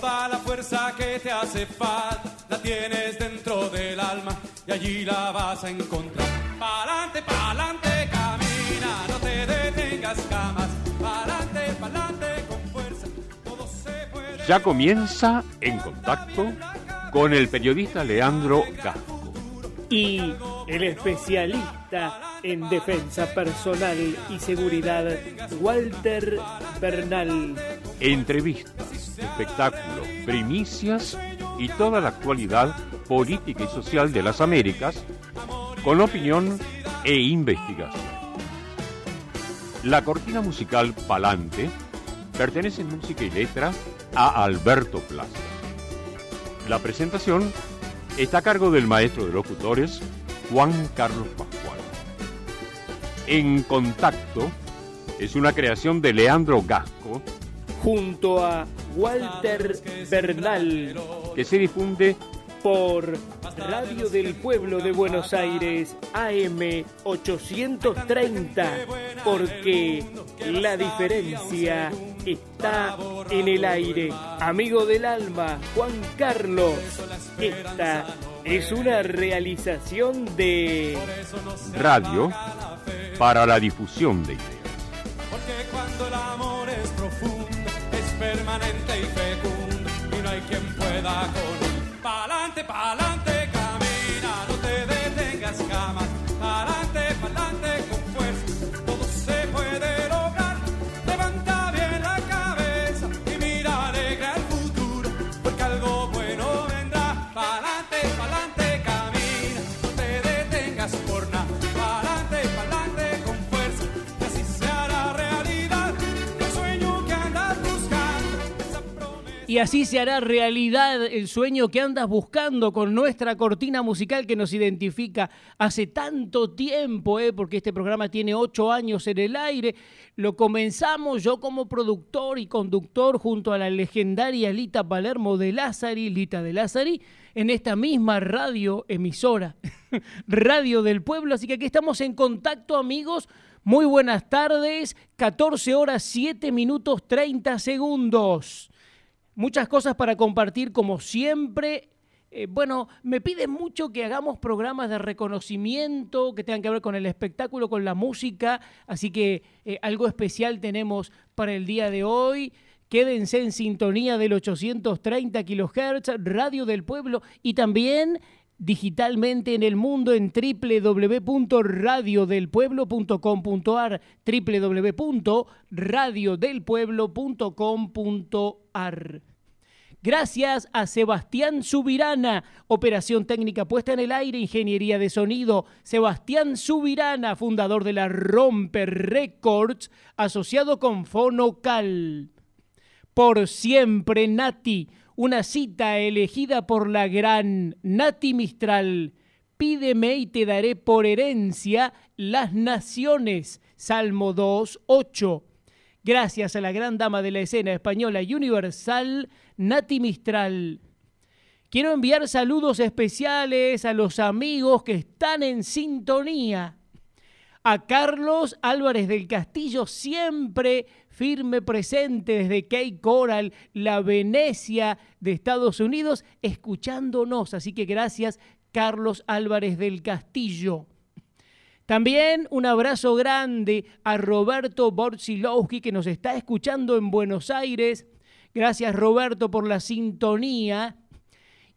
Toda la fuerza que te hace falta la tienes dentro del alma y allí la vas a encontrar. para pa'lante, camina, no te detengas jamás. para adelante con fuerza, todo se puede. Ya comienza en contacto con el periodista Leandro Gasco. Y el especialista en defensa personal y seguridad, Walter Bernal. Entrevista espectáculo, primicias y toda la actualidad política y social de las Américas con opinión e investigación. La cortina musical Palante pertenece en música y letra a Alberto Plaza. La presentación está a cargo del maestro de locutores Juan Carlos Pascual. En Contacto es una creación de Leandro Gasco junto a Walter Bernal, que se difunde por Radio del Pueblo de Buenos Aires AM 830, porque la diferencia está en el aire. Amigo del alma, Juan Carlos, esta es una realización de radio para la difusión de ideas. Porque cuando el amor es profundo, permanente y fecundo y no hay quien pueda con Pa'lante, pa'lante. Y así se hará realidad el sueño que andas buscando con nuestra cortina musical que nos identifica hace tanto tiempo, ¿eh? porque este programa tiene ocho años en el aire. Lo comenzamos yo como productor y conductor junto a la legendaria Lita Palermo de Lázari, Lita de Lázari, en esta misma radio emisora, Radio del Pueblo. Así que aquí estamos en contacto, amigos. Muy buenas tardes, 14 horas 7 minutos 30 segundos. Muchas cosas para compartir como siempre. Eh, bueno, me piden mucho que hagamos programas de reconocimiento que tengan que ver con el espectáculo, con la música, así que eh, algo especial tenemos para el día de hoy. Quédense en sintonía del 830 kHz, Radio del Pueblo y también digitalmente en el mundo en www.radiodelpueblo.com.ar, www.radiodelpueblo.com.ar. Gracias a Sebastián Subirana, operación técnica puesta en el aire, ingeniería de sonido. Sebastián Subirana, fundador de la Romper Records, asociado con Fonocal. Por siempre, Nati una cita elegida por la gran Nati Mistral. Pídeme y te daré por herencia las naciones. Salmo 2, 8. Gracias a la gran dama de la escena española y universal, Nati Mistral. Quiero enviar saludos especiales a los amigos que están en sintonía a Carlos Álvarez del Castillo, siempre firme presente desde Key Coral, la Venecia de Estados Unidos, escuchándonos. Así que gracias, Carlos Álvarez del Castillo. También un abrazo grande a Roberto Borsilowski que nos está escuchando en Buenos Aires. Gracias Roberto por la sintonía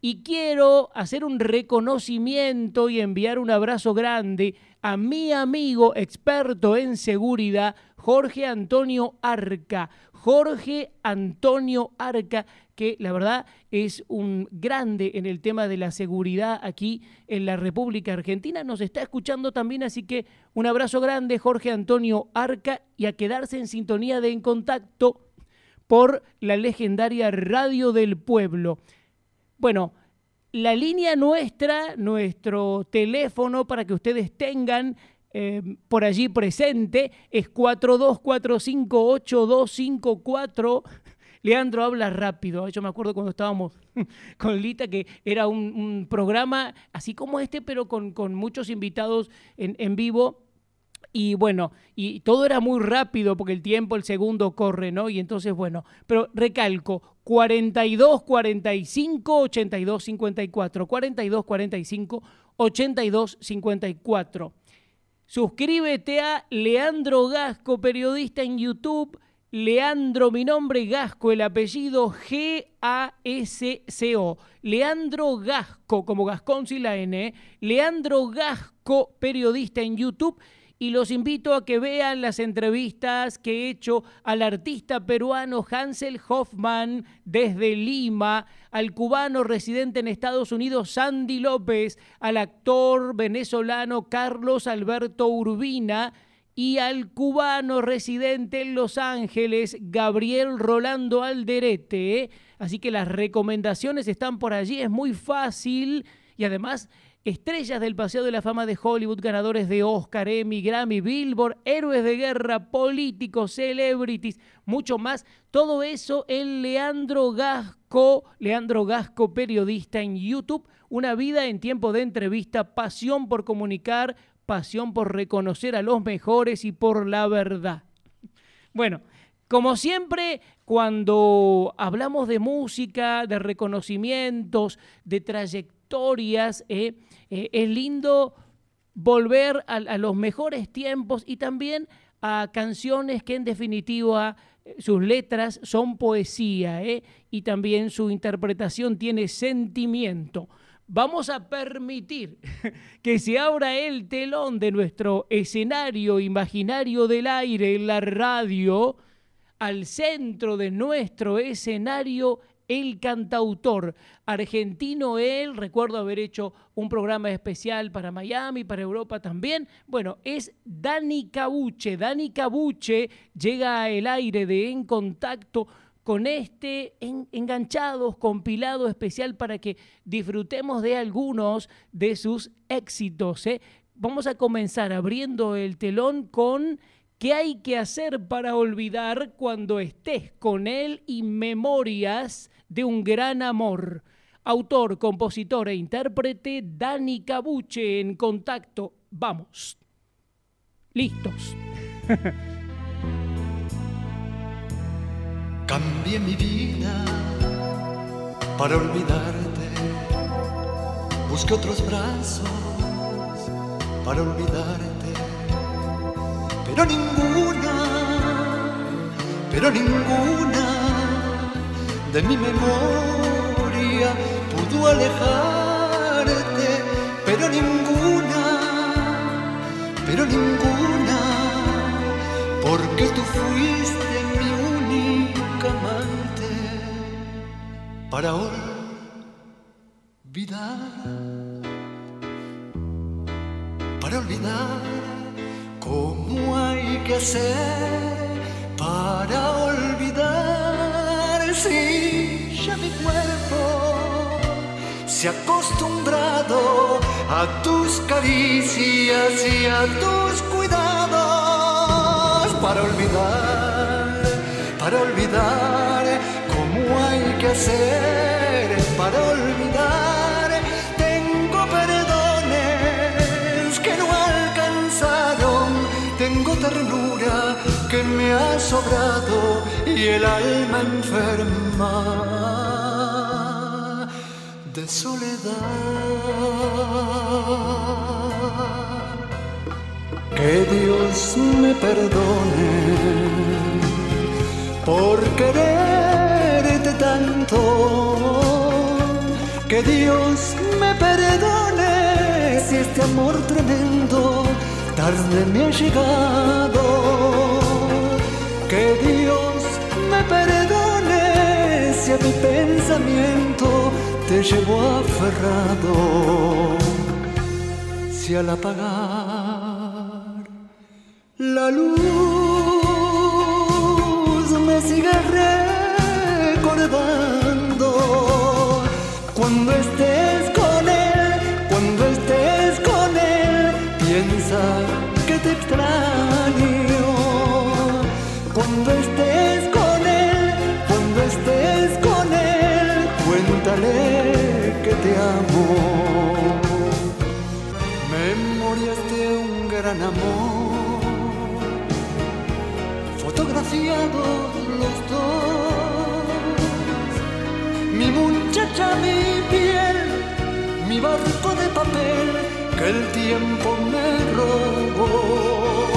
y quiero hacer un reconocimiento y enviar un abrazo grande a mi amigo experto en seguridad, Jorge Antonio Arca. Jorge Antonio Arca, que la verdad es un grande en el tema de la seguridad aquí en la República Argentina. Nos está escuchando también, así que un abrazo grande, Jorge Antonio Arca, y a quedarse en sintonía de En Contacto por la legendaria Radio del Pueblo. Bueno, la línea nuestra, nuestro teléfono para que ustedes tengan eh, por allí presente es 42458254. Leandro habla rápido. ¿eh? Yo me acuerdo cuando estábamos con Lita que era un, programa así como este, pero con, muchos invitados en, en vivo y bueno, y todo era muy rápido porque el tiempo, el segundo corre, ¿no? Y entonces, bueno, pero recalco, 42 45 82 54, 42 45 82 54. Suscríbete a Leandro Gasco, periodista en YouTube. Leandro, mi nombre Gasco, el apellido G-A-S-C-O. Leandro Gasco, como Gascón sin la N. ¿eh? Leandro Gasco, periodista en YouTube y los invito a que vean las entrevistas que he hecho al artista peruano Hansel Hoffman desde Lima, al cubano residente en Estados Unidos Sandy López, al actor venezolano Carlos Alberto Urbina y al cubano residente en Los Ángeles Gabriel Rolando Alderete. Así que las recomendaciones están por allí, es muy fácil y además Estrellas del Paseo de la Fama de Hollywood, ganadores de Oscar, Emmy, Grammy, Billboard, héroes de guerra, políticos, celebrities, mucho más. Todo eso en Leandro Gasco, Leandro Gasco, periodista en YouTube. Una vida en tiempo de entrevista, pasión por comunicar, pasión por reconocer a los mejores y por la verdad. Bueno, como siempre, cuando hablamos de música, de reconocimientos, de trayectorias, eh, eh, es lindo volver a, los mejores tiempos y también a canciones que en definitiva eh, sus letras son poesía ¿eh? y también su interpretación tiene sentimiento. Vamos a permitir que se abra el telón de nuestro escenario imaginario del aire la radio al centro de nuestro escenario el cantautor argentino. Él, recuerdo haber hecho un programa especial para Miami, para Europa también. Bueno, es Dani Cabuche. Dani Cabuche llega al aire de En Contacto con este enganchado, enganchados compilado especial para que disfrutemos de algunos de sus éxitos. ¿eh? Vamos a comenzar abriendo el telón con ¿Qué hay que hacer para olvidar cuando estés con él y memorias de un gran amor. Autor, compositor e intérprete Dani Cabuche en contacto. Vamos. Listos. Cambié mi vida para olvidarte. Busqué otros brazos para olvidarte. Pero ninguna, pero ninguna de mi memoria pudo alejarte, pero ninguna, pero ninguna, porque tú fuiste mi única amante para olvidar, para olvidar cómo hay que hacer para olvidar. Sí. se acostumbrado a tus caricias y a tus cuidados para olvidar, para olvidar cómo hay que hacer para olvidar. Tengo perdones que no alcanzaron, tengo ternura que me ha sobrado y el alma enferma soledad. Que Dios me perdone por quererte tanto. Que Dios me perdone si este amor tremendo tarde me ha llegado. Que Dios me perdone tu pensamiento te llevó aferrado. Si al apagar la luz me sigue recordando cuando estés con él, cuando estés con él, piensa Le que te amo. Memorias de un gran amor, fotografiados los dos. Mi muchacha, mi piel, mi barco de papel que el tiempo me robó.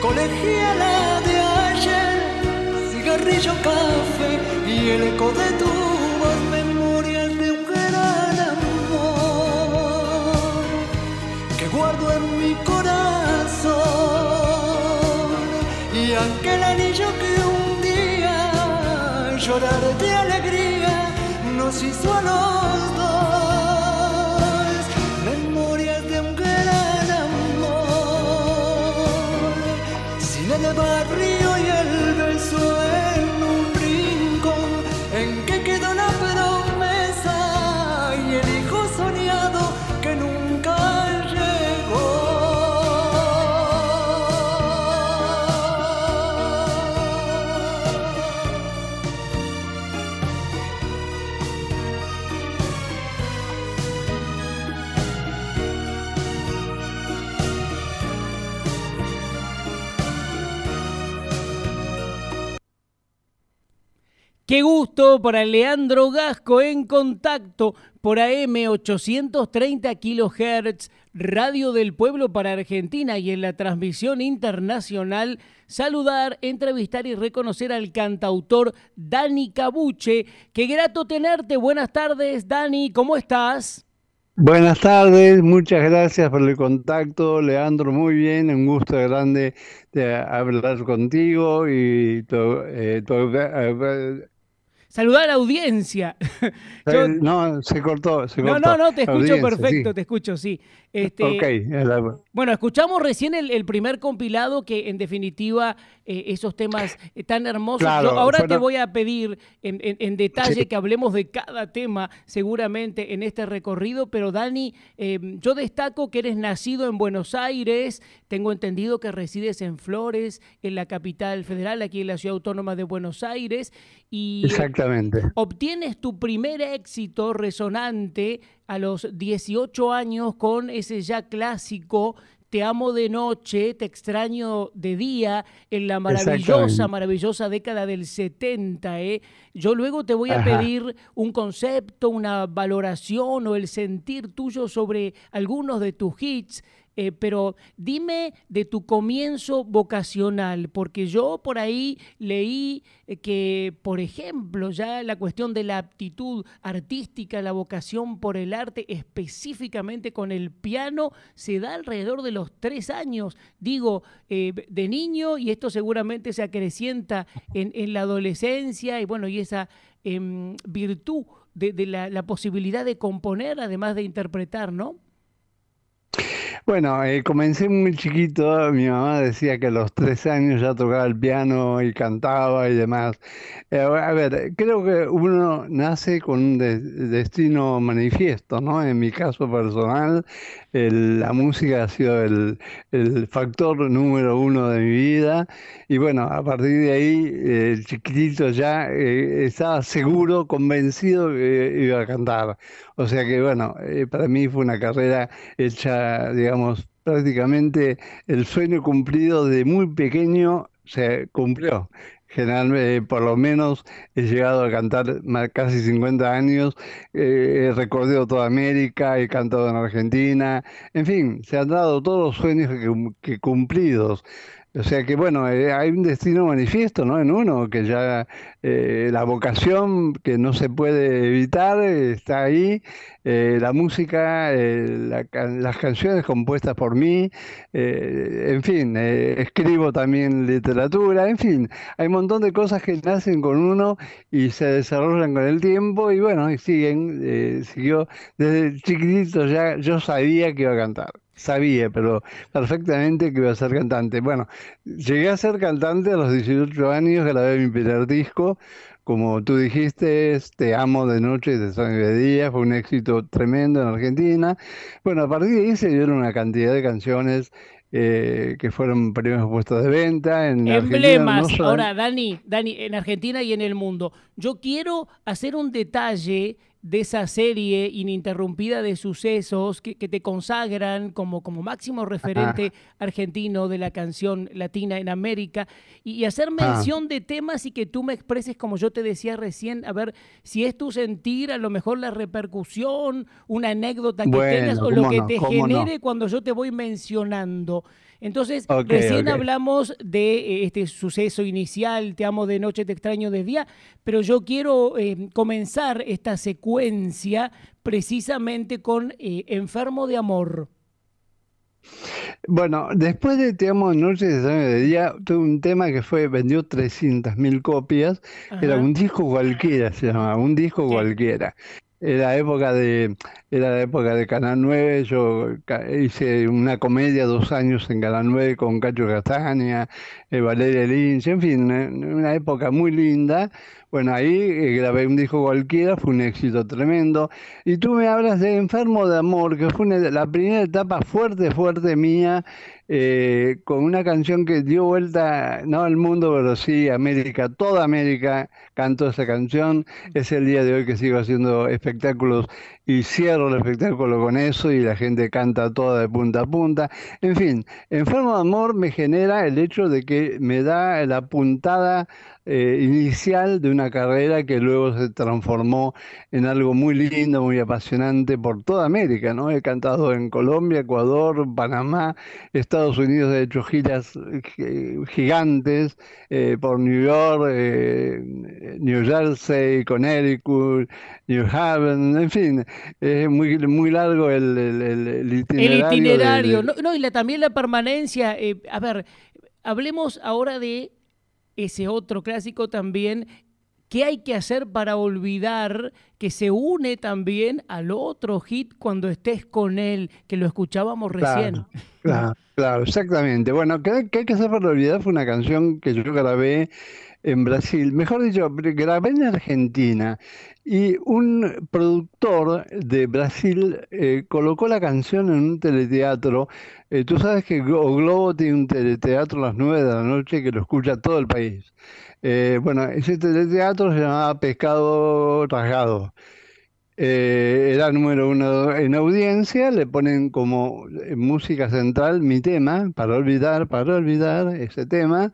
Colegiala de ayer, cigarrillo, café y el eco de tu en mi corazón. Y aquel anillo que un día llorar de alegría nos hizo a los gusto para Leandro Gasco en contacto por AM 830 kHz, Radio del Pueblo para Argentina y en la transmisión internacional saludar, entrevistar y reconocer al cantautor Dani Cabuche. Qué grato tenerte. Buenas tardes, Dani. ¿Cómo estás? Buenas tardes, muchas gracias por el contacto, Leandro, muy bien, un gusto grande de hablar contigo y todo... ¡Saludar a la audiencia. no, se cortó, No, no, no, te escucho perfecto, te escucho, sí. Este, Bueno, escuchamos recién el, primer compilado que en definitiva eh, esos temas eh, tan hermosos. ahora te voy a pedir en, detalle que hablemos de cada tema seguramente en este recorrido, pero Dani, em, yo destaco que eres nacido en Buenos Aires, tengo entendido que resides en Flores, en la capital federal, aquí en la ciudad autónoma de Buenos Aires, y Obtienes tu primer éxito resonante a los 18 años con ese ya clásico te amo de noche, te extraño de día, en la maravillosa, maravillosa década del 70. ¿eh? Yo luego te voy a pedir un concepto, una valoración o el sentir tuyo sobre algunos de tus hits eh, pero dime de tu comienzo vocacional, porque yo por ahí leí eh, que, por ejemplo, ya la cuestión de la aptitud artística, la vocación por el arte, específicamente con el piano, se da alrededor de los tres años, digo, eh, de niño, y esto seguramente se acrecienta en, la adolescencia, y bueno, y esa em, virtud de, la posibilidad de componer, además de interpretar, ¿no? Bueno, eh, comencé muy chiquito, mi mamá decía que a los tres años ya tocaba el piano y cantaba y demás. Eh, a ver, creo que uno nace con un destino manifiesto, ¿no? En mi caso personal, la música ha sido el, factor número uno de mi vida y bueno, a partir de ahí, eh, el chiquitito ya estaba seguro, convencido que iba a cantar. O sea que bueno, para mí fue una carrera hecha digamos, prácticamente el sueño cumplido de muy pequeño se cumplió. Generalmente, eh, por lo menos he llegado a cantar casi 50 años, eh, he recorrido toda América, he cantado en Argentina, en fin, se han dado todos los sueños que cumplidos. O sea que bueno, eh, hay un destino manifiesto, ¿no? En uno, que ya eh, la vocación que no se puede evitar está ahí, eh, la música, las canciones compuestas por mí, en fin, escribo también literatura, en fin, hay un montón de cosas que nacen con uno y se desarrollan con el tiempo y bueno, y siguen, siguió, desde chiquitito ya yo sabía que iba a cantar sabía, pero perfectamente que iba a ser cantante. Bueno, llegué a ser cantante a los 18 años, grabé mi primer disco. Como tú dijiste, Te amo de noche y de sangre de día, fue un éxito tremendo en Argentina. Bueno, a partir de ahí se dieron una cantidad de canciones eh, que fueron primeros puestos de venta. En Emblemas. Ahora, Dani, Dani, en Argentina y en el mundo. Yo quiero hacer un detalle de esa serie ininterrumpida de sucesos que, te consagran como, como máximo referente argentino de la canción latina en América y, hacer ah. mención de temas y que tú me expreses, como yo te decía recién, a ver si es tu sentir, a lo mejor la repercusión, una anécdota que tengas o lo que te genere cuando yo te voy mencionando. Entonces, recién hablamos de eh, este suceso inicial, te amo de noche, te extraño de día, pero yo quiero eh, comenzar esta secuencia precisamente con eh, Enfermo de Amor? Bueno, después de Te amo de noche, de día, tuve un tema que fue, vendió 300.000 copias, era un disco cualquiera, se llamaba, un disco cualquiera. Era época de, la época de Canal 9, yo hice una comedia dos años en Canal 9 con Cacho Castaña, eh, Valeria Lynch, en fin, eh, una época muy linda bueno, ahí eh, grabé un disco cualquiera, fue un éxito tremendo. Y tú me hablas de Enfermo de Amor, que fue la primera etapa fuerte, fuerte mía, eh, con una canción que dio vuelta, no al mundo, pero sí América, toda América cantó esa canción. Es el día de hoy que sigo haciendo espectáculos y cierro el espectáculo con eso y la gente canta toda de punta a punta. En fin, Enfermo de Amor me genera el hecho de que me da la puntada eh, inicial de una carrera que luego se transformó en algo muy lindo, muy apasionante por toda América, ¿no? He cantado en Colombia, Ecuador, Panamá, Estados Unidos, de hecho giras eh, gigantes eh, por New York, New Jersey, Connecticut, New Haven, en fin, es muy, muy largo el, itinerario. El itinerario, No, y la, también la permanencia, a ver, hablemos ahora de ese otro clásico también. ¿Qué hay que hacer para olvidar que se une también al otro hit cuando estés con él, que lo escuchábamos recién? Claro, claro, exactamente. Bueno, ¿qué hay que hacer para olvidar? Fue una canción que yo grabé en Brasil, mejor dicho, grabé en Argentina y un productor de Brasil eh, colocó la canción en un teleteatro. Eh, tú sabes que Globo tiene un teleteatro a las 9 de la noche que lo escucha todo el país. Eh, bueno, ese teleteatro se llamaba Pescado Rasgado. era número uno en audiencia, le ponen como música central mi tema, para olvidar, para olvidar ese tema.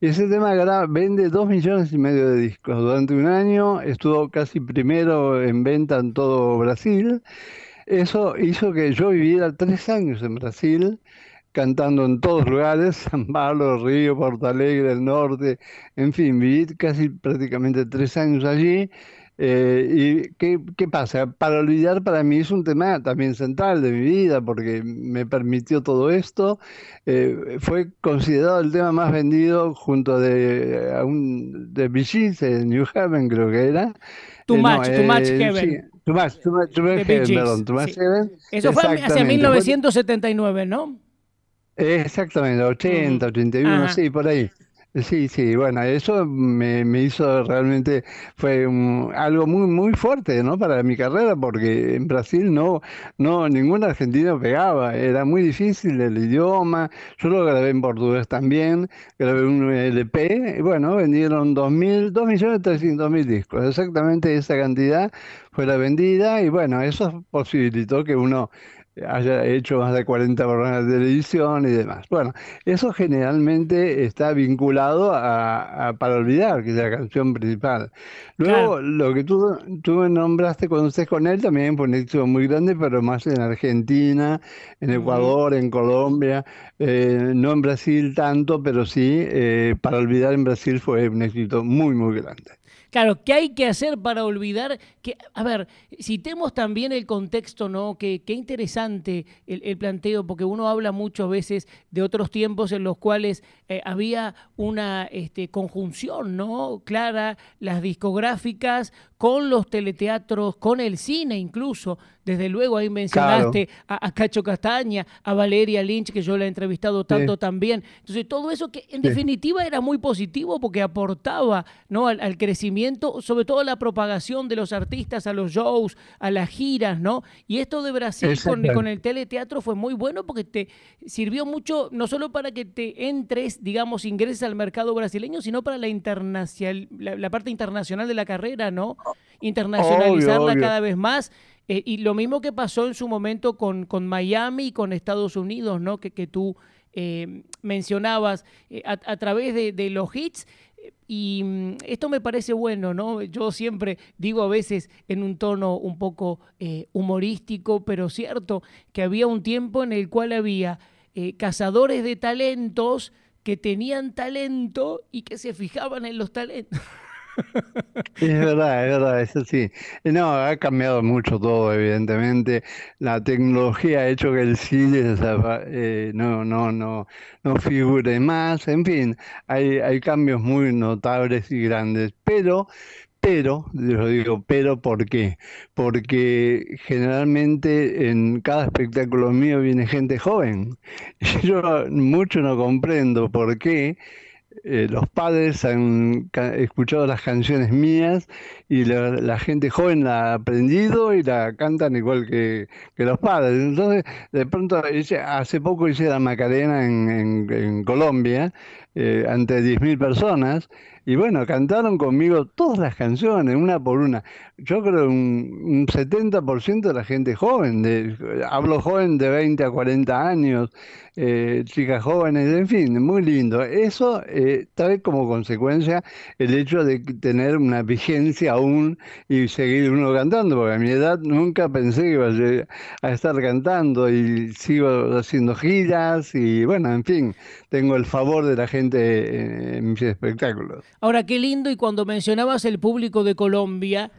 Y ese tema vende dos millones y medio de discos. Durante un año estuvo casi primero en venta en todo Brasil. Eso hizo que yo viviera tres años en Brasil, cantando en todos lugares, San Pablo, Río, Alegre, el norte, en fin, viví casi prácticamente tres años allí eh, ¿Y qué, qué, pasa? Para olvidar para mí es un tema también central de mi vida porque me permitió todo esto. Eh, fue considerado el tema más vendido junto de, a un, de en New Haven, creo que era. Too eh, Much, Too Much eh, Heaven. Sí, too Much, Too Heaven, Eso fue hacia 1979, ¿no? Exactamente, 80, 81, sí, por ahí. Sí, sí, bueno, eso me, hizo realmente, fue algo muy, muy fuerte, ¿no? Para mi carrera, porque en Brasil no, no, ningún argentino pegaba, era muy difícil el idioma, yo lo grabé en portugués también, grabé un e LP, y bueno, vendieron 2.300.000 discos, exactamente esa cantidad fue la vendida, y bueno, eso posibilitó que uno haya hecho más de 40 programas de televisión y demás. Bueno, eso generalmente está vinculado a, Para Olvidar, que es la canción principal. Luego, lo que tú, tú nombraste cuando estés con él también fue un éxito muy grande, pero más en Argentina, en Ecuador, en Colombia, eh, no en Brasil tanto, pero sí, eh, Para Olvidar en Brasil fue un éxito muy, muy grande. Claro, ¿qué hay que hacer para olvidar que, a ver, citemos también el contexto, ¿no? Qué interesante el, planteo, porque uno habla muchas veces de otros tiempos en los cuales eh, había una este, conjunción, ¿no? Clara, las discográficas con los teleteatros, con el cine incluso. Desde luego ahí mencionaste a, Cacho Castaña, a Valeria Lynch, que yo la he entrevistado tanto también. Entonces, todo eso que en definitiva era muy positivo porque aportaba ¿no? al crecimiento sobre todo la propagación de los artistas a los shows, a las giras, ¿no? Y esto de Brasil con, el teleteatro fue muy bueno porque te sirvió mucho, no solo para que te entres, digamos, ingreses al mercado brasileño, sino para la, internacional, la, parte internacional de la carrera, ¿no? Internacionalizarla cada vez más. Eh, y lo mismo que pasó en su momento con, con Miami y con Estados Unidos, ¿no? Que, que tú eh, mencionabas eh, a, través de, de los hits y mm, esto me parece bueno, ¿no? Yo siempre digo a veces en un tono un poco eh, humorístico, pero cierto, que había un tiempo en el cual había eh, cazadores de talentos que tenían talento y que se fijaban en los talentos. Es verdad, es verdad, eso sí eh, No, ha cambiado mucho todo, evidentemente. La tecnología ha hecho que el cine eh, no, no, no, no figure más. En fin, hay, hay cambios muy notables y grandes. Pero pero, yo digo, pero ¿por qué? Porque generalmente en cada espectáculo mío viene gente joven. Yo mucho no comprendo por qué eh, los padres han escuchado las canciones mías y la, gente joven la ha aprendido y la cantan igual que, los padres. Entonces, de pronto, hace poco hice la Macarena en Colombia eh, ante 10.000 personas y bueno, cantaron conmigo todas las canciones, una por una. Yo creo un, un 70% de la gente joven, de, hablo joven de 20 a 40 años, eh, chicas jóvenes, en fin, muy lindo. Eso eh, trae como consecuencia el hecho de tener una vigencia aún y seguir uno cantando, porque a mi edad nunca pensé que iba a estar cantando y sigo haciendo giras y bueno, en fin, tengo el favor de la gente en mis espectáculos. Ahora, qué lindo, y cuando mencionabas el público de Colombia,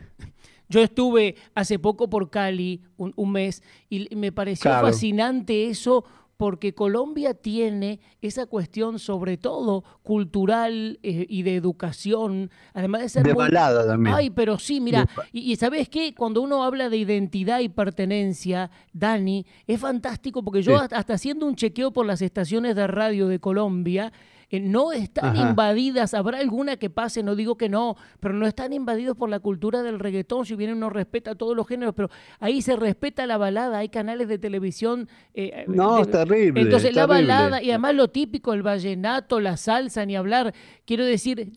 yo estuve hace poco por Cali, un, mes, y me pareció fascinante eso, porque Colombia tiene esa cuestión sobre todo cultural eh, y de educación, además de ser de balada también. Ay, pero sí, mira, y, sabes qué, cuando uno habla de identidad y pertenencia, Dani, es fantástico porque yo hasta haciendo un chequeo por las estaciones de radio de Colombia, no están invadidas. Habrá alguna que pase, no digo que no, pero no están invadidos por la cultura del reggaetón. Si bien uno respeta todos los géneros, pero ahí se respeta la balada. Hay canales de televisión. Eh, eh, no, es terrible. Entonces la balada y además lo típico, el vallenato, la salsa, ni hablar. Quiero decir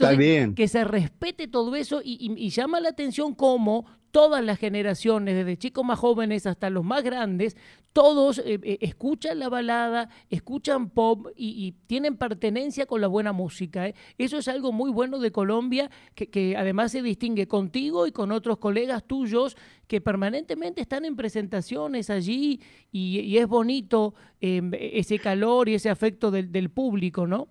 que se respete todo eso y llama la atención cómo todas las generaciones, desde chicos más jóvenes hasta los más grandes, todos eh, eh, escuchan la balada, escuchan pop y, tienen pertenencia con la buena música. ¿eh? Eso es algo muy bueno de Colombia, que, además se distingue contigo y con otros colegas tuyos que permanentemente están en presentaciones allí y, es bonito ese calor y ese afecto del, del público, ¿no?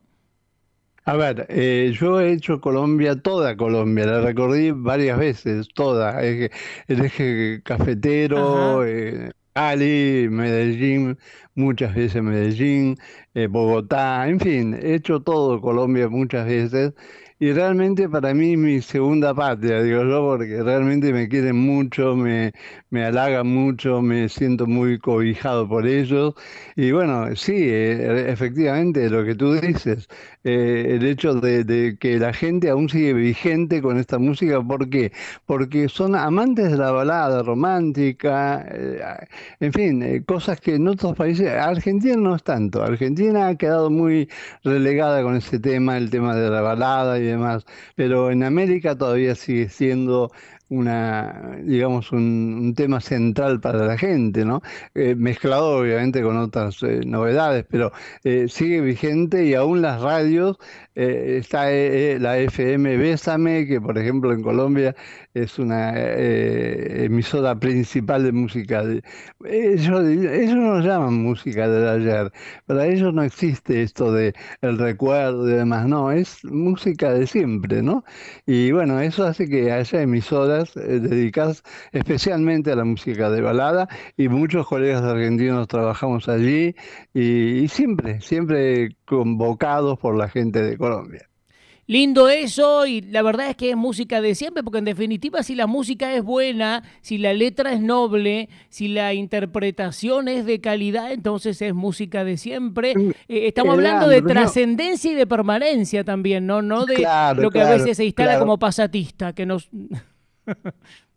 A ver, eh, yo he hecho Colombia, toda Colombia, la recorrí varias veces, toda. El, eje cafetero, eh, Ali, Medellín, muchas veces Medellín, eh, Bogotá, en fin, he hecho todo Colombia muchas veces. Y realmente para mí mi segunda patria, digo yo, porque realmente me quieren mucho, me, me halagan mucho, me siento muy cobijado por ellos. Y bueno, sí, efectivamente, lo que tú dices, eh, el hecho de, que la gente aún sigue vigente con esta música. ¿Por qué? Porque son amantes de la balada romántica, eh, en fin, eh, cosas que en otros países, Argentina no es tanto, Argentina ha quedado muy relegada con ese tema, el tema de la balada y demás, pero en América todavía sigue siendo una, digamos, un, tema central para la gente, ¿no? Eh, mezclado obviamente con otras eh, novedades, pero eh, sigue vigente y aún las radios, está la FM Bésame, que por ejemplo en Colombia es una emisora principal de música. Ellos, ellos no llaman música del ayer, para ellos no existe esto de el recuerdo y demás, no, es música de siempre, ¿no? Y bueno, eso hace que haya emisoras eh, dedicadas especialmente a la música de balada y muchos colegas argentinos trabajamos allí y, siempre, siempre convocados por la gente de Colombia. Lindo eso y la verdad es que es música de siempre, porque en definitiva si la música es buena, si la letra es noble, si la interpretación es de calidad, entonces es música de siempre. Mm, eh, estamos eh, hablando de trascendencia y de permanencia también, ¿no? No de lo que a veces se instala como pasatista, que nos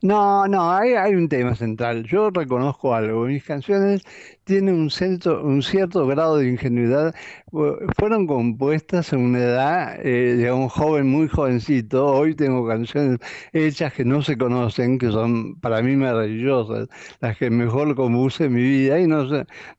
no, no, hay, un tema central. Yo reconozco algo. Mis canciones tienen un, cierto grado de ingenuidad. Fueron compuestas en una edad eh, de un joven muy jovencito. Hoy tengo canciones hechas que no se conocen, que son para mí maravillosas, las que mejor compuse en mi vida y no,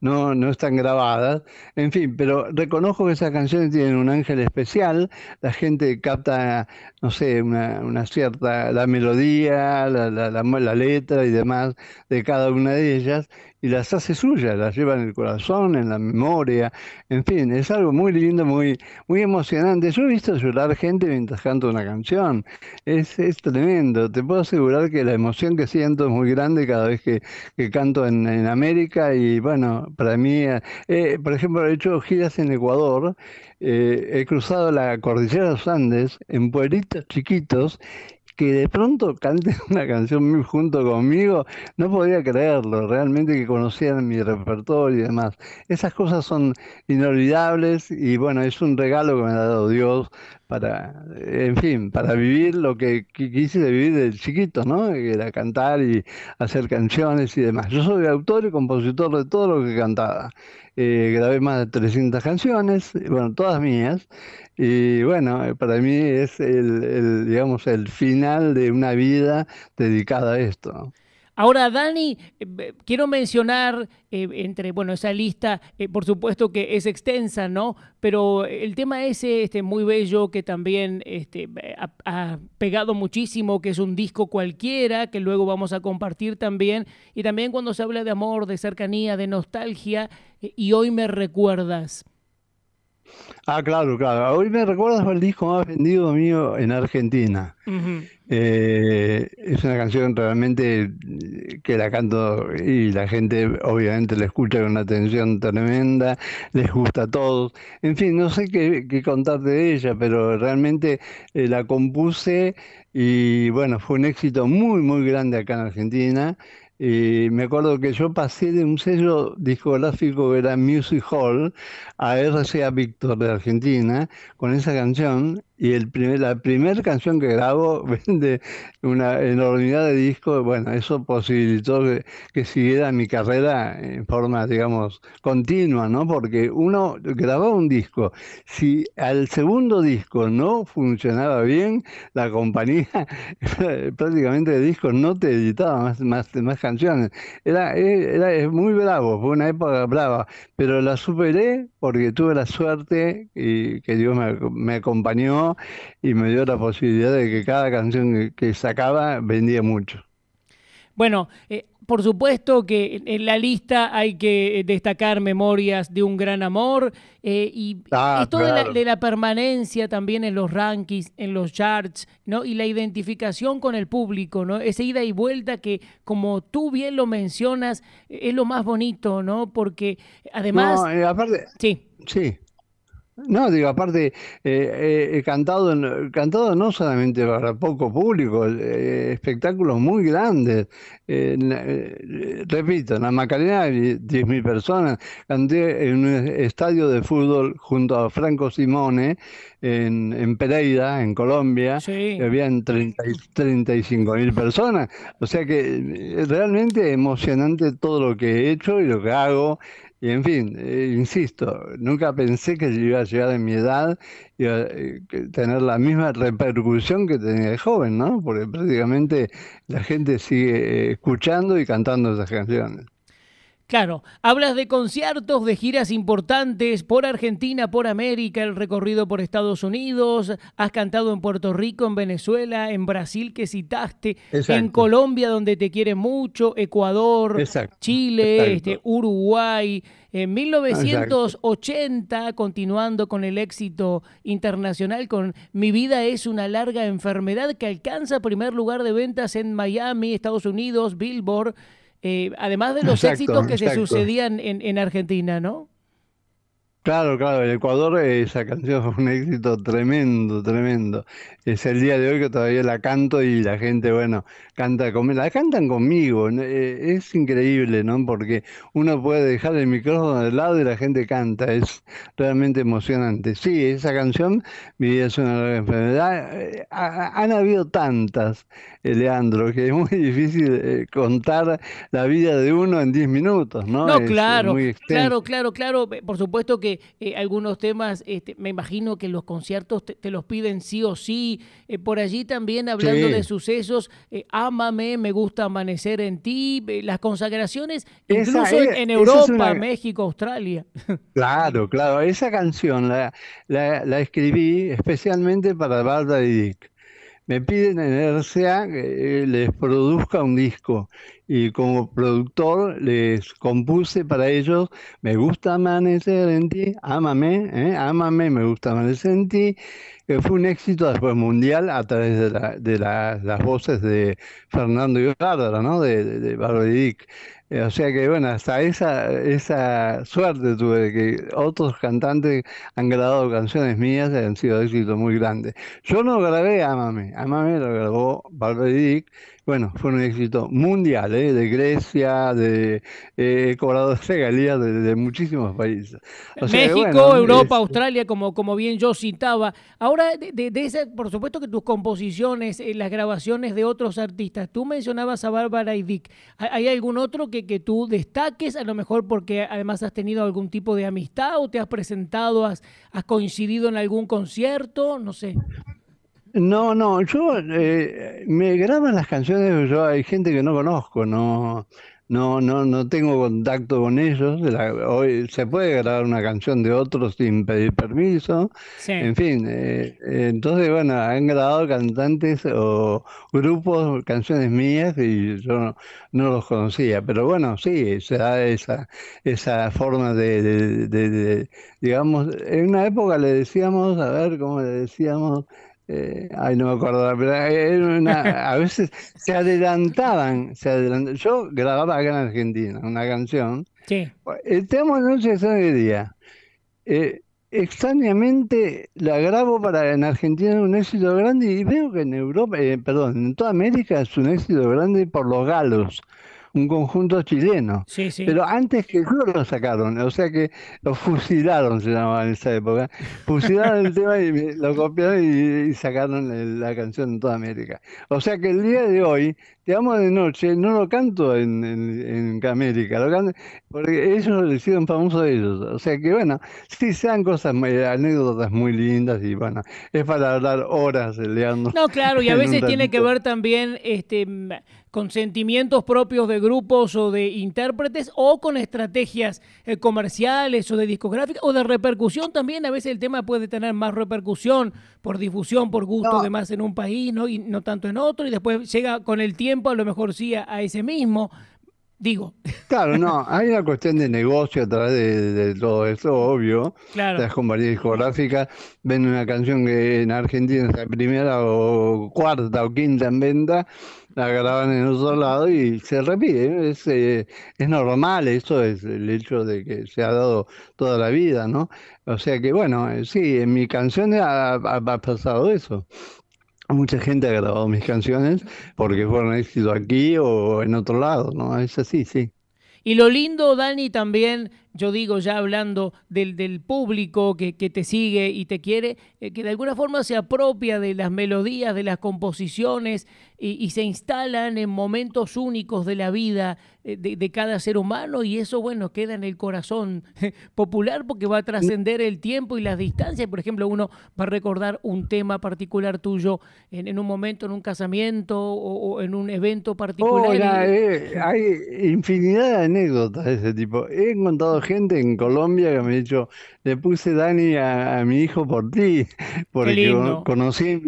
no están grabadas. En fin, pero reconozco que esas canciones tienen un ángel especial. La gente capta no sé, una, una cierta, la melodía, la, la, la, letra y demás de cada una de ellas, y las hace suyas, las lleva en el corazón, en la memoria, en fin, es algo muy lindo, muy, muy emocionante. Yo he visto llorar gente mientras canto una canción, es, tremendo, te puedo asegurar que la emoción que siento es muy grande cada vez que, canto en, América, y bueno, para mí, eh, eh, por ejemplo, he hecho giras en Ecuador, eh, he cruzado la cordillera de los Andes en pueblitos chiquitos que de pronto cante una canción junto conmigo, no podía creerlo, realmente que conocían mi repertorio y demás. Esas cosas son inolvidables y bueno, es un regalo que me ha dado Dios para, en fin, para vivir lo que quise vivir de chiquito, ¿no? era cantar y hacer canciones y demás. Yo soy autor y compositor de todo lo que cantaba. Eh, grabé más de 300 canciones, bueno, todas mías. Y bueno, eh, para mí es el, digamos, el final de una vida dedicada a esto. Ahora, Dani, eh, quiero mencionar eh, entre, bueno, esa lista, por supuesto que es extensa, ¿no? Pero el tema ese, este, muy bello, que también este, ha, pegado muchísimo, que es un disco cualquiera, que luego vamos a compartir también. Y también cuando se habla de amor, de cercanía, de nostalgia, y hoy me recuerdas. Ah, claro, claro. Hoy me recuerdas el disco más vendido mío en Argentina. Eh, es una canción realmente eh, que la canto y la gente obviamente la escucha con una atención tremenda, les gusta a todos. En fin, no sé qué, qué contarte de ella, pero realmente eh, la compuse y bueno, fue un éxito muy, muy grande acá en Argentina. Y me acuerdo que yo pasé de un sello discográfico que era Music Hall a RCA Víctor de Argentina con esa canción y el primer, la primera canción que grabo vende una enormidad de discos. Bueno, eso posibilitó que, siguiera mi carrera en forma, digamos, continua, ¿no? Porque uno grababa un disco. Si al segundo disco no funcionaba bien, la compañía prácticamente de discos no te editaba más, más, más canciones. Era, era, era muy bravo, fue una época brava, pero la superé porque tuve la suerte y que Dios me, acompañó y me dio la posibilidad de que cada canción que, sacaba vendía mucho. Bueno, eh, por supuesto que en la lista hay que eh, destacar Memorias de un gran amor eh, y ah, esto de, la, permanencia también en los rankings, en los charts, ¿no? Y la identificación con el público, ¿no? Esa ida y vuelta que, como tú bien lo mencionas, e, es lo más bonito, ¿no? Porque además... No, eh, aparte... Sí. Sí. No, digo, aparte, eh, eh, cantado, cantado no solamente para poco público, eh, espectáculos muy grandes. Eh, eh, repito, en la Macarena 10.000 personas. Canté en un estadio de fútbol junto a Franco Simone en, Pereira, en Colombia. y Habían 35.000 personas. O sea que realmente emocionante todo lo que he hecho y lo que hago y en fin, eh, insisto, nunca pensé que iba a llegar a mi edad y a, eh, tener la misma repercusión que tenía de joven, ¿no? Porque prácticamente la gente sigue eh, escuchando y cantando esas canciones. Claro, hablas de conciertos, de giras importantes por Argentina, por América, el recorrido por Estados Unidos, has cantado en Puerto Rico, en Venezuela, en Brasil que citaste, en Colombia donde te quiere mucho, Ecuador, Chile, Este, Uruguay. En 1980, continuando con el éxito internacional, con Mi vida es una larga enfermedad que alcanza primer lugar de ventas en Miami, Estados Unidos, Billboard. Eh, además de los éxitos que se sucedían en, en Argentina, ¿no? Claro, claro, en Ecuador esa canción fue un éxito tremendo, tremendo. Es el día de hoy que todavía la canto y la gente, bueno, canta conmigo, la cantan conmigo, eh, es increíble, ¿no? Porque uno puede dejar el micrófono al lado y la gente canta, es realmente emocionante. Sí, esa canción, Mi vida es una enfermedad, eh, han habido tantas, eh, Leandro, que es muy difícil contar la vida de uno en 10 minutos, ¿no? No, claro, claro, claro, claro, por supuesto que eh, eh, algunos temas, este, me imagino que los conciertos te, los piden sí o sí. Eh, por allí también hablando de sucesos, Ámame, me gusta amanecer en ti, las consagraciones, incluso en Europa, México, Australia. Claro, claro, esa canción la, escribí especialmente para Barbara y Dick me piden en RCA que les produzca un disco y como productor les compuse para ellos Me gusta amanecer en ti, ámame, ¿eh? ámame, me gusta amanecer en ti, que fue un éxito después mundial a través de, las voces de Fernando y ¿no? De, de, y Dick. Eh, o sea que bueno, hasta esa, esa suerte tuve que otros cantantes han grabado canciones mías y han sido éxitos muy grandes. Yo no grabé Ámame, Ámame lo grabó Bárbara y Dick bueno, fue un éxito mundial, ¿eh? de Grecia, de eh, de regalías de, de, muchísimos países. México, Europa, Australia, como, como bien yo citaba. Ahora, de, ese, por supuesto que tus composiciones, eh, las grabaciones de otros artistas, tú mencionabas a Bárbara y Vic. ¿Hay algún otro que, que tú destaques? A lo mejor porque además has tenido algún tipo de amistad o te has presentado, has, has coincidido en algún concierto, no sé. No, no, yo eh, me graban las canciones, yo hay gente que no conozco, no, no, no, no tengo contacto con ellos. hoy se puede grabar una canción de otro sin pedir permiso. En fin, eh, eh, entonces, bueno, han grabado cantantes o grupos, canciones mías y yo no, los conocía. Pero bueno, sí, se da esa, esa forma de digamos, en una época le decíamos, a ver cómo le decíamos, eh, ay, no me acuerdo, pero a veces se adelantaban, Yo grababa acá en Argentina una canción. Sí. El tema Noche de día Eh, extrañamente la grabo para en Argentina un éxito grande y veo que en Europa, eh, perdón, en toda América es un éxito grande por los galos un conjunto chileno. Sí, sí. Pero antes que el lo sacaron, o sea que lo fusilaron, se llamaba en esa época. Fusilaron el tema y lo copiaron y, sacaron la canción en toda América. O sea que el día de hoy, Te amo de noche, no lo canto en, América, lo canto porque ellos lo hicieron famoso de ellos. O sea que bueno, sí sean cosas, anécdotas muy lindas y bueno, es para hablar horas, Leandro. No, claro, y a veces tiene que ver también, este con sentimientos propios de grupos o de intérpretes o con estrategias eh, comerciales o de discográfica o de repercusión también. A veces el tema puede tener más repercusión por difusión, por gusto de más en un país ¿no? y no tanto en otro y después llega con el tiempo a lo mejor sí a, ese mismo. Digo. Claro, no, hay una cuestión de negocio a través de, todo eso, obvio. Claro. Las compañías discográficas ven una canción que en Argentina es la primera o cuarta o quinta en venta la graban en otro lado y se repite. Es, eh, es normal, eso es el hecho de que se ha dado toda la vida, ¿no? O sea que, bueno, eh, sí, en mis canciones ha, pasado eso. Mucha gente ha grabado mis canciones porque fueron éxito aquí o en otro lado, ¿no? Es así, sí. Y lo lindo, Dani, también yo digo ya hablando del, del público que, te sigue y te quiere, eh, que de alguna forma se apropia de las melodías, de las composiciones y, se instalan en momentos únicos de la vida eh, de, cada ser humano y eso, bueno, queda en el corazón popular porque va a trascender el tiempo y las distancias. Por ejemplo, uno va a recordar un tema particular tuyo en, un momento, en un casamiento o, en un evento particular. Oh, hay infinidad de anécdotas de ese tipo. He encontrado gente en Colombia que me ha dicho, le puse Dani a, mi hijo por ti, porque conocí,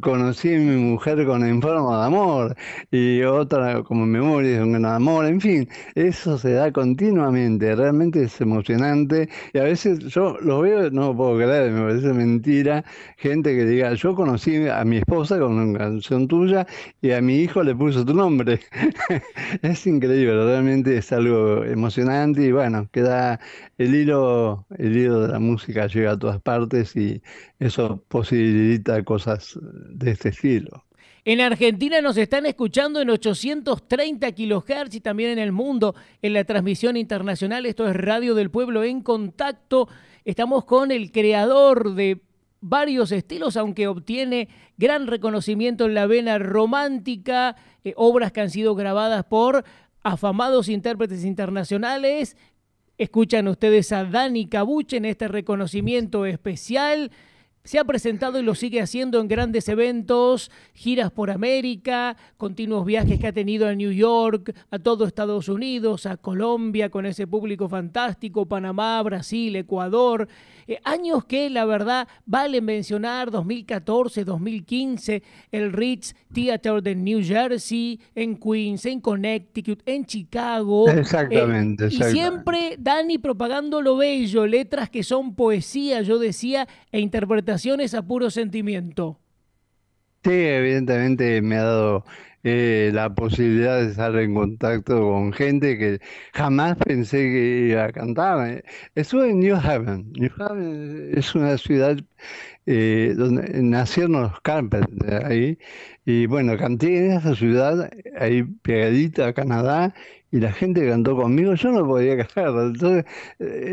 conocí a mi mujer con enfermo de amor, y otra como memoria de amor, en fin, eso se da continuamente, realmente es emocionante, y a veces yo lo veo, no puedo creer, me parece mentira, gente que diga, yo conocí a mi esposa con una canción tuya y a mi hijo le puso tu nombre. es increíble, realmente es algo emocionante y bueno, queda el hilo, el hilo de la música llega a todas partes y eso posibilita cosas de este estilo. En Argentina nos están escuchando en 830 kHz y también en el mundo en la transmisión internacional. Esto es Radio del Pueblo en contacto. Estamos con el creador de varios estilos, aunque obtiene gran reconocimiento en la vena romántica, eh, obras que han sido grabadas por afamados intérpretes internacionales Escuchan ustedes a Dani Cabuche en este reconocimiento especial. Se ha presentado y lo sigue haciendo en grandes eventos, giras por América, continuos viajes que ha tenido a New York, a todo Estados Unidos, a Colombia con ese público fantástico, Panamá, Brasil, Ecuador. Eh, años que la verdad vale mencionar, 2014, 2015, el Ritz Theater de New Jersey, en Queens, en Connecticut, en Chicago. Eh, exactamente, Y siempre Dani propagando lo bello, letras que son poesía, yo decía, e interpretaciones a puro sentimiento. Sí, evidentemente me ha dado eh, la posibilidad de estar en contacto con gente que jamás pensé que iba a cantar. Eh. Estuve en New Haven. New Haven es una ciudad eh, donde nacieron los Carpenters ahí. Y bueno, canté en esa ciudad, ahí pegadita a Canadá, y la gente cantó conmigo, yo no podía cantar. Entonces,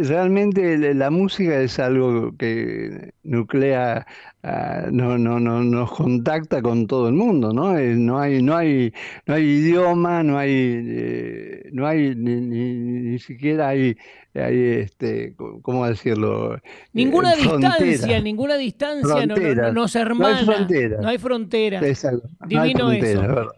realmente la música es algo que nuclea Ah, no, no, no, nos contacta con todo el mundo, ¿no? Eh, no hay, no hay, no hay idioma, no hay, eh, no hay ni, siquiera hay, hay, este, ¿cómo decirlo? Ninguna eh, distancia, ninguna distancia, no, no, nos no hay frontera, no hay Divino eso.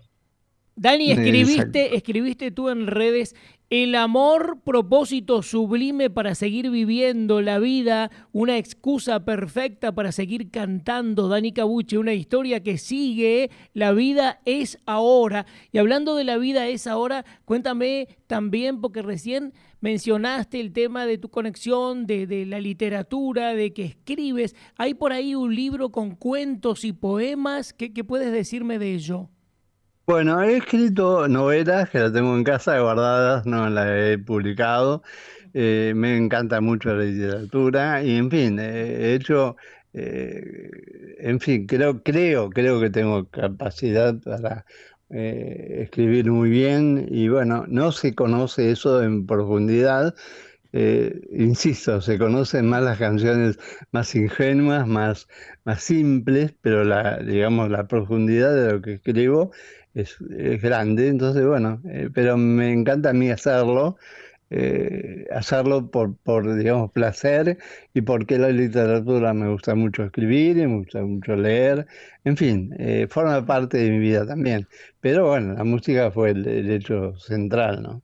Dani, escribiste, escribiste tú en redes, el amor, propósito sublime para seguir viviendo la vida, una excusa perfecta para seguir cantando, Dani Cabuche, una historia que sigue, la vida es ahora. Y hablando de la vida es ahora, cuéntame también, porque recién mencionaste el tema de tu conexión, de, la literatura, de que escribes. Hay por ahí un libro con cuentos y poemas, ¿qué, qué puedes decirme de ello? Bueno, he escrito novelas que las tengo en casa guardadas, no las he publicado. Eh, me encanta mucho la literatura y, en fin, eh, he hecho eh, en fin, creo, creo, creo que tengo capacidad para escribir muy bien y bueno, no se conoce eso en profundidad, eh, insisto, se conocen más las canciones más ingenuas, más, más simples, pero la, digamos, la profundidad de lo que escribo es, grande, entonces bueno, eh, pero me encanta a mí hacerlo, eh, hacerlo por, por, digamos, placer y porque la literatura me gusta mucho escribir y me gusta mucho leer, en fin, eh, forma parte de mi vida también. Pero bueno, la música fue el hecho central, ¿no?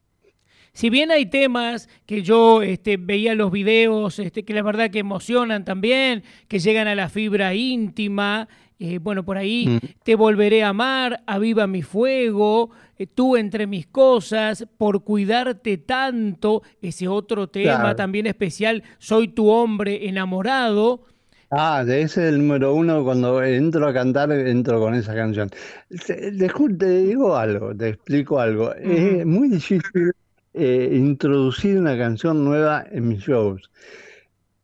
Si bien hay temas que yo este, veía los videos, este, que la verdad que emocionan también, que llegan a la fibra íntima, eh, bueno, por ahí mm. te volveré a amar, aviva mi fuego, eh, tú entre mis cosas, por cuidarte tanto, ese otro tema también especial, soy tu hombre enamorado. Ah, ese es el número uno. Cuando entro a cantar, entro con esa canción. Te, digo algo, te explico algo. Es muy difícil eh, introducir una canción nueva en mis shows,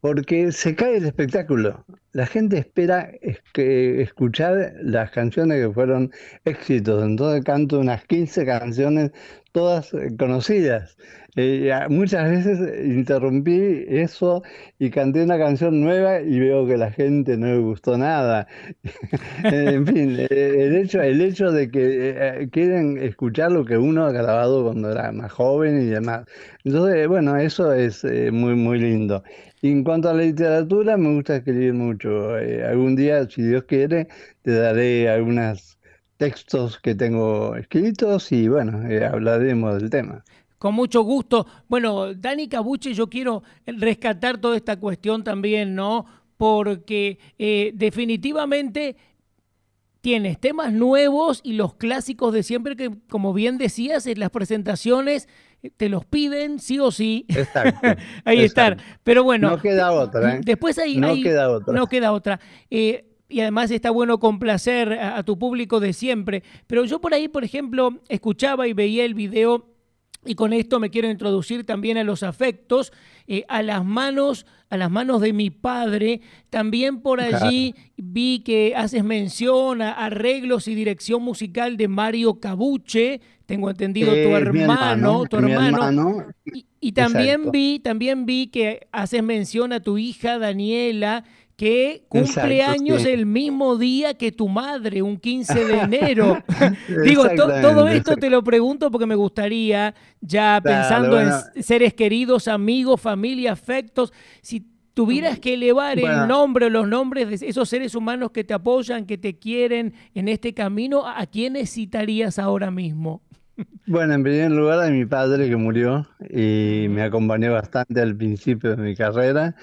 porque se cae el espectáculo. La gente espera escuchar las canciones que fueron éxitos, entonces canto unas 15 canciones, todas conocidas. Eh, muchas veces eh, interrumpí eso y canté una canción nueva y veo que la gente no le gustó nada. Eh, en fin, el hecho, el hecho de que quieren escuchar lo que uno ha grabado cuando era más joven y demás. Entonces, bueno, eso es muy, muy lindo. en cuanto a la literatura, me gusta escribir mucho. algún día, si Dios quiere, te daré algunos textos que tengo escritos y bueno, hablaremos del tema con mucho gusto. Bueno, Dani Cabuche, yo quiero rescatar toda esta cuestión también, ¿no? Porque eh, definitivamente tienes temas nuevos y los clásicos de siempre que, como bien decías, en las presentaciones eh, te los piden sí o sí. Exacto. ahí están. Pero bueno. No queda otra. ¿eh? Después ahí. No queda otra. No queda otra. y además está bueno complacer a tu público de siempre. Pero yo por ahí, por ejemplo, escuchaba y veía el video y con esto me quiero introducir también a los afectos, eh, a las manos, a las manos de mi padre. También por allí vi que haces mención a arreglos y dirección musical de Mario Cabuche. Tengo entendido tu hermano, Y, también vi, también vi que haces mención a tu hija Daniela que cumple años el mismo día que tu madre, un 15 de enero. Digo, todo esto te lo pregunto porque me gustaría, ya pensando en seres queridos, amigos, familia, afectos, si tuvieras que elevar el nombre o los nombres de esos seres humanos que te apoyan, que te quieren en este camino, ¿a quiénes citarías ahora mismo? Bueno, en primer lugar a mi padre que murió y me acompañó bastante al principio de mi carrera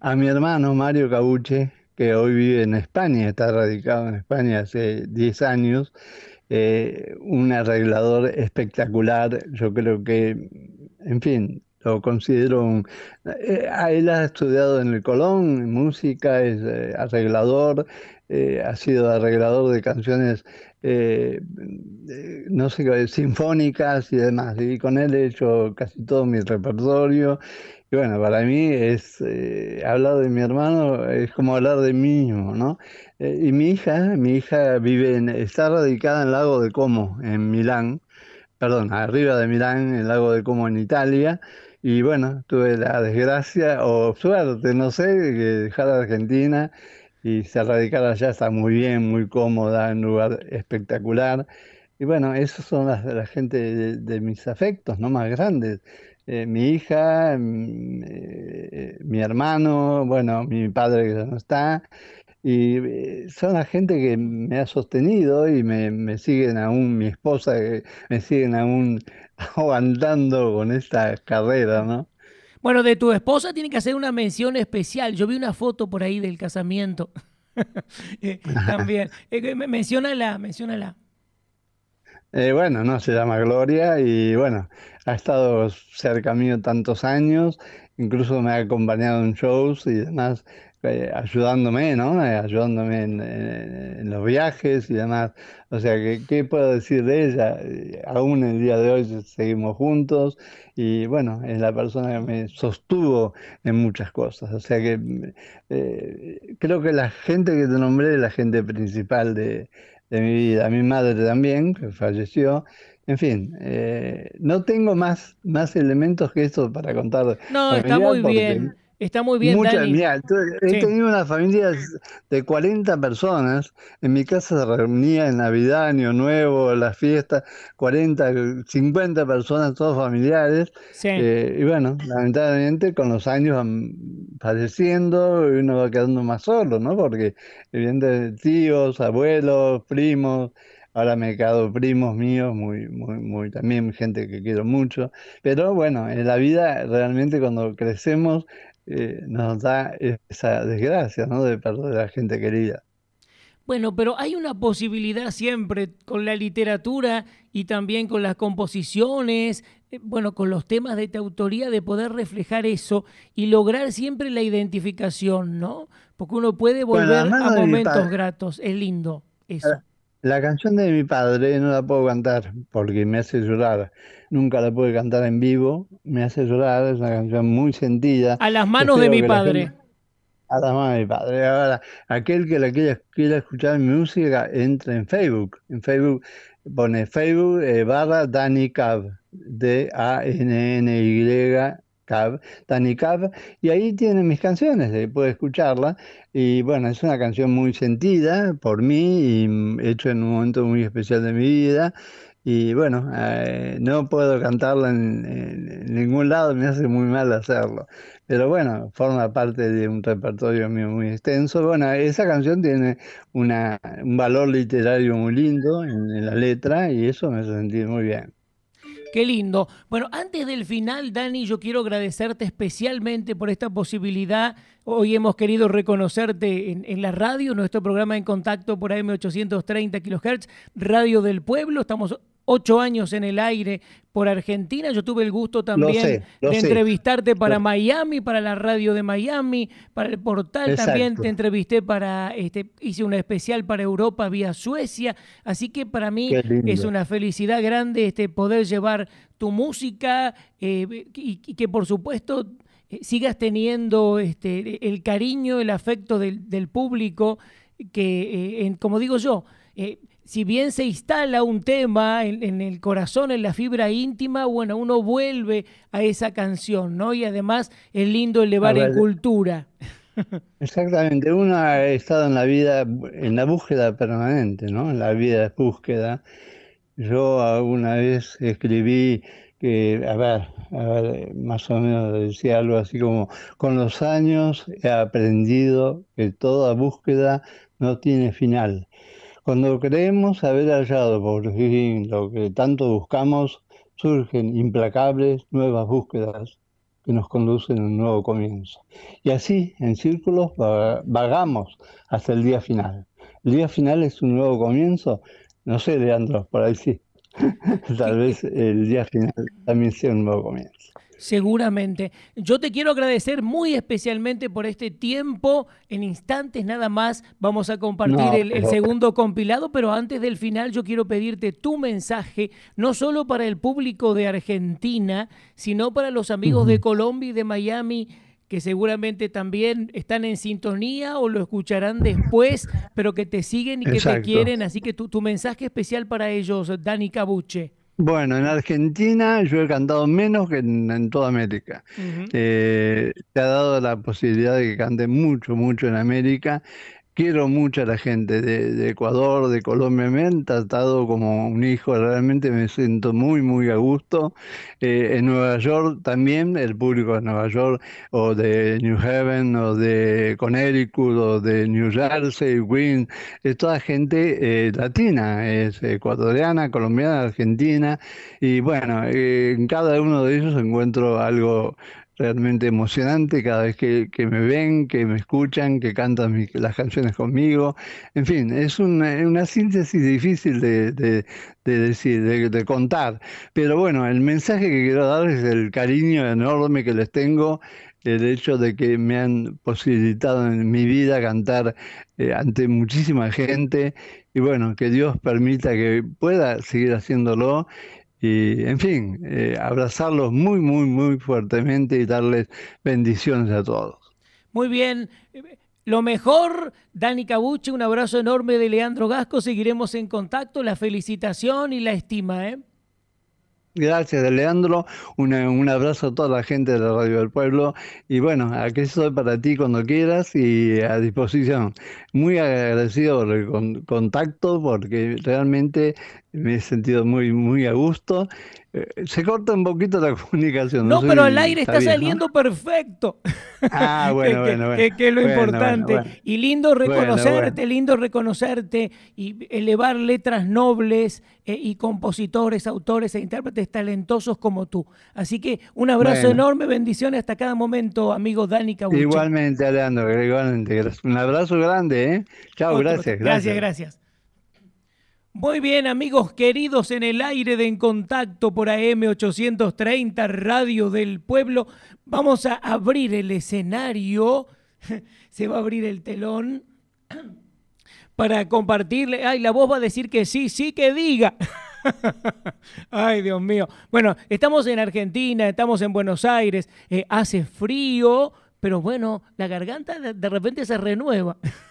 a mi hermano Mario Cabuche, que hoy vive en España, está radicado en España hace 10 años, eh, un arreglador espectacular, yo creo que, en fin, lo considero un... Eh, él ha estudiado en el Colón, En música, es eh, arreglador, ha sido arreglador de canciones, no sé, sinfónicas y demás. Y con él he hecho casi todo mi repertorio y bueno, para mí es eh, hablar de mi hermano es como hablar de mí mismo, ¿no? Eh, y mi hija, mi hija vive está radicada en el lago de Como, en Milán, perdón, arriba de Milán, en el lago de Como en Italia. Y bueno, tuve la desgracia o suerte, no sé, de dejar a Argentina y se radicar allá, está muy bien, muy cómoda, en un lugar espectacular. Y bueno, esos son las, de la gente de mis afectos, no más grandes. Eh, mi hija, mm, eh, eh, mi hermano, bueno, mi padre que ya no está, y son la gente que me ha sostenido y me, me siguen aún, mi esposa, me siguen aún aguantando con esta carrera, ¿no? Bueno, de tu esposa tiene que hacer una mención especial. Yo vi una foto por ahí del casamiento. también. la, menciónala, menciónala. Eh, bueno, no, se llama Gloria y bueno, ha estado cerca mío tantos años, incluso me ha acompañado en shows y demás, eh, ayudándome, ¿no? Eh, ayudándome en, los viajes y demás. O sea, ¿qué, ¿qué, puedo decir de ella? Aún el día de hoy seguimos juntos y bueno, es la persona que me sostuvo en muchas cosas. O sea que creo que la gente que te nombré es la gente principal de de mi vida, mi madre también, que falleció. En fin, eh, no tengo más, más elementos que eso para contar. No, está muy bien. Está muy bien. he tenido una familia de 40 personas. En mi casa se reunía en Navidad, Año Nuevo, las fiestas, 40, 50 personas, todos familiares. Eh, y bueno, lamentablemente con los años van padeciendo uno va quedando más solo, ¿no? Porque vienen tíos, abuelos, primos. Ahora me he quedado primos míos, muy, muy, muy, también gente que quiero mucho. Pero bueno, en la vida realmente cuando crecemos eh, nos da esa desgracia, ¿no? De perder a gente querida. Bueno, pero hay una posibilidad siempre con la literatura y también con las composiciones, eh, bueno, con los temas de tu autoría, de poder reflejar eso y lograr siempre la identificación, ¿no? Porque uno puede volver a momentos gratos, es lindo eso. La canción de mi padre no la puedo cantar porque me hace llorar. Nunca la pude cantar en vivo, me hace llorar, es una canción muy sentida. A las manos de mi padre. a las manos de mi padre. Ahora, aquel que la quiera, escuchar música, entra en Facebook. En Facebook pone Facebook eh, barra Danny Cab, D-A-N-N-Y Cab, Tani Cab, y ahí tienen mis canciones, ahí puede escucharla. Y bueno, es una canción muy sentida por mí y mm, hecho en un momento muy especial de mi vida. Y bueno, eh, no puedo cantarla en, ningún lado, me hace muy mal hacerlo. Pero bueno, forma parte de un repertorio mío muy extenso. Bueno, esa canción tiene una, un valor literario muy lindo en la letra y eso me hace sentir muy bien. Qué lindo. Bueno, antes del final, Dani, yo quiero agradecerte especialmente por esta posibilidad. Hoy hemos querido reconocerte en, la radio, nuestro programa en contacto por AM830 kHz, Radio del Pueblo. Estamos ocho años en el aire por Argentina. Yo tuve el gusto también de entrevistarte para Miami, para la radio de Miami, para el portal también te entrevisté para, este, hice una especial para Europa vía Suecia. Así que para mí es una felicidad grande este, poder llevar tu música eh, y, que por supuesto eh, sigas teniendo este, el cariño, el afecto del, público, que, eh, como digo yo, si bien se instala un tema en, el corazón, en la fibra íntima, bueno, uno vuelve a esa canción, ¿no? Y además es lindo elevar en cultura. Exactamente, uno ha estado en la vida, en la búsqueda permanente, ¿no? En la vida de búsqueda. Yo alguna vez escribí que, a ver, a ver, más o menos decía algo así como, con los años he aprendido que toda búsqueda no tiene final cuando creemos haber hallado por fin lo que tanto buscamos, surgen implacables nuevas búsquedas que nos conducen a un nuevo comienzo. Y así, en círculos, vagamos hasta el día final. ¿El día final es un nuevo comienzo? No sé, Leandro, por ahí sí. Tal vez el día final también sea un nuevo comienzo. Seguramente. Yo te quiero agradecer muy especialmente por este tiempo. En instantes nada más vamos a compartir el, segundo compilado, pero antes del final yo quiero pedirte tu mensaje, no solo para el público de Argentina, sino para los amigos de Colombia y de Miami que seguramente también están en sintonía o lo escucharán después, pero que te siguen y que te quieren. Así que tu, tu mensaje especial para ellos, Dani Cabuche. Bueno, en Argentina yo he cantado menos que en, toda América. te eh, ha dado la posibilidad de que cante mucho, mucho en América quiero mucho a la gente de, Ecuador, de Colombia, me han tratado como un hijo, realmente me siento muy, muy a gusto. Eh, en Nueva York también, el público de Nueva York, o de New Haven, o de Connecticut, o de New Jersey, Queens, es toda gente eh, latina, es ecuatoriana, colombiana, argentina, y bueno, eh, en cada uno de ellos encuentro algo realmente emocionante cada vez que, me ven, que me escuchan, que cantan las canciones conmigo. En fin, es eh, una, síntesis difícil de, decir, de, contar. Pero bueno, el mensaje que quiero dar es el cariño enorme que les tengo, el hecho de que me han posibilitado en mi vida cantar eh, ante muchísima gente. Y bueno, que Dios permita que pueda seguir haciéndolo y en fin, eh, abrazarlos muy, muy, muy fuertemente y darles bendiciones a todos. Muy bien. Lo mejor, Dani Cabuche, un abrazo enorme de Leandro Gasco, seguiremos en contacto, la felicitación y la estima. ¿eh? Gracias, Leandro. un abrazo a toda la gente de la Radio del Pueblo. Y bueno, aquí estoy para ti cuando quieras y a disposición muy agradecido por el contacto porque realmente me he sentido muy, muy a gusto. Eh, se corta un poquito la comunicación. No, pero el aire está, saliendo perfecto. Ah, bueno, que, bueno, bueno. Que, es lo importante. y lindo reconocerte, lindo reconocerte y elevar letras nobles eh, y compositores, autores e intérpretes talentosos como tú. Así que un abrazo enorme, bendiciones hasta cada momento, amigo Dani Igualmente, Alejandro, igualmente. Un abrazo grande, ¿eh? ¿eh? Chao, gracias, gracias. Gracias, Muy bien, amigos queridos, en el aire de En Contacto por AM830 Radio del Pueblo, vamos a abrir el escenario, se va a abrir el telón para compartirle. Ay, la voz va a decir que sí, sí que diga. Ay, Dios mío. Bueno, estamos en Argentina, estamos en Buenos Aires, eh, hace frío, pero bueno, la garganta de repente se renueva.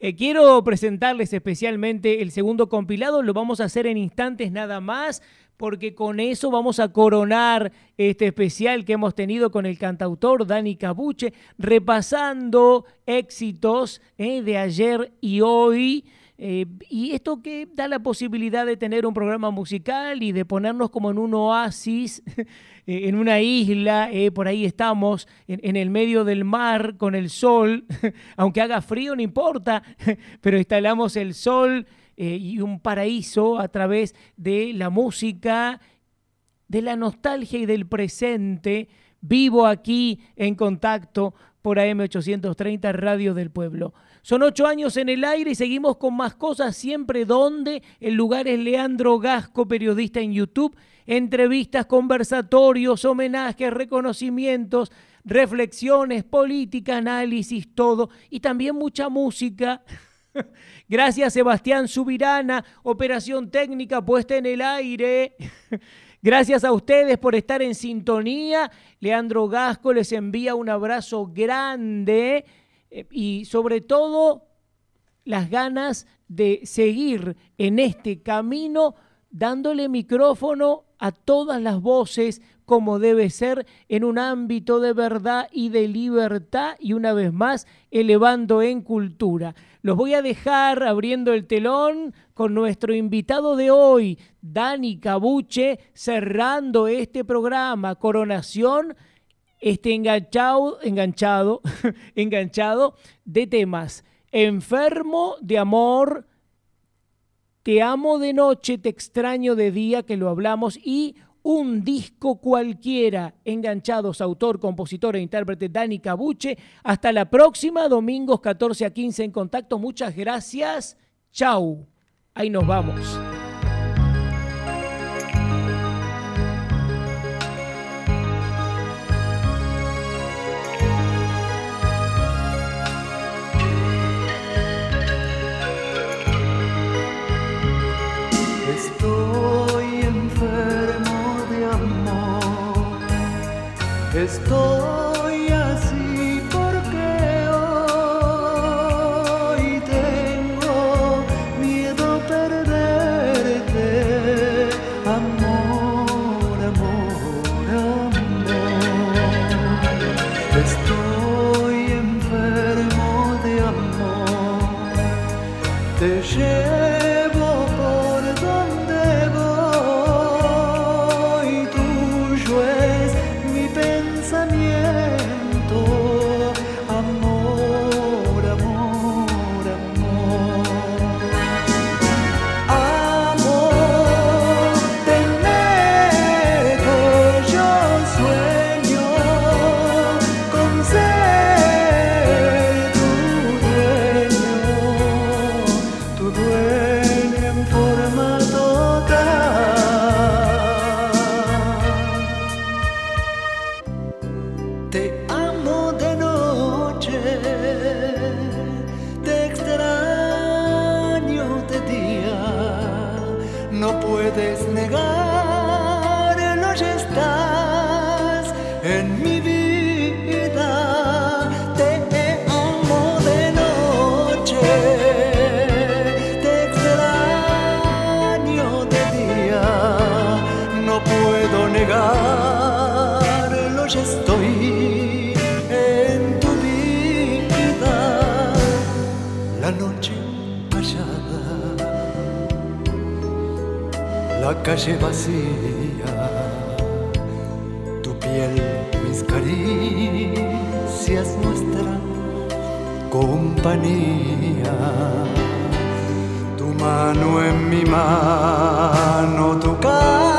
Eh, quiero presentarles especialmente el segundo compilado, lo vamos a hacer en instantes nada más, porque con eso vamos a coronar este especial que hemos tenido con el cantautor Dani Cabuche, repasando éxitos eh, de ayer y hoy. Eh, y esto que da la posibilidad de tener un programa musical y de ponernos como en un oasis, eh, en una isla, eh, por ahí estamos, en, el medio del mar, con el sol, aunque haga frío, no importa, pero instalamos el sol y un paraíso a través de la música, de la nostalgia y del presente, vivo aquí en contacto por AM830 Radio del Pueblo. Son ocho años en el aire y seguimos con más cosas siempre donde el lugar es Leandro Gasco, periodista en YouTube. Entrevistas, conversatorios, homenajes, reconocimientos, reflexiones, política, análisis, todo. Y también mucha música. Gracias Sebastián Subirana, operación técnica puesta en el aire. Gracias a ustedes por estar en sintonía. Leandro Gasco les envía un abrazo grande. Eh, y sobre todo las ganas de seguir en este camino dándole micrófono a todas las voces como debe ser en un ámbito de verdad y de libertad y una vez más elevando en cultura. Los voy a dejar abriendo el telón con nuestro invitado de hoy, Dani Cabuche, cerrando este programa, Coronación este enganchado, enganchado, enganchado de temas. Enfermo de amor, te amo de noche, te extraño de día, que lo hablamos, y un disco cualquiera. Enganchados, autor, compositor e intérprete Dani Cabuche. Hasta la próxima, domingos 14 a 15 en contacto. Muchas gracias. Chau. Ahí nos vamos. estoy. compañía. Tu mano en mi mano, tu cara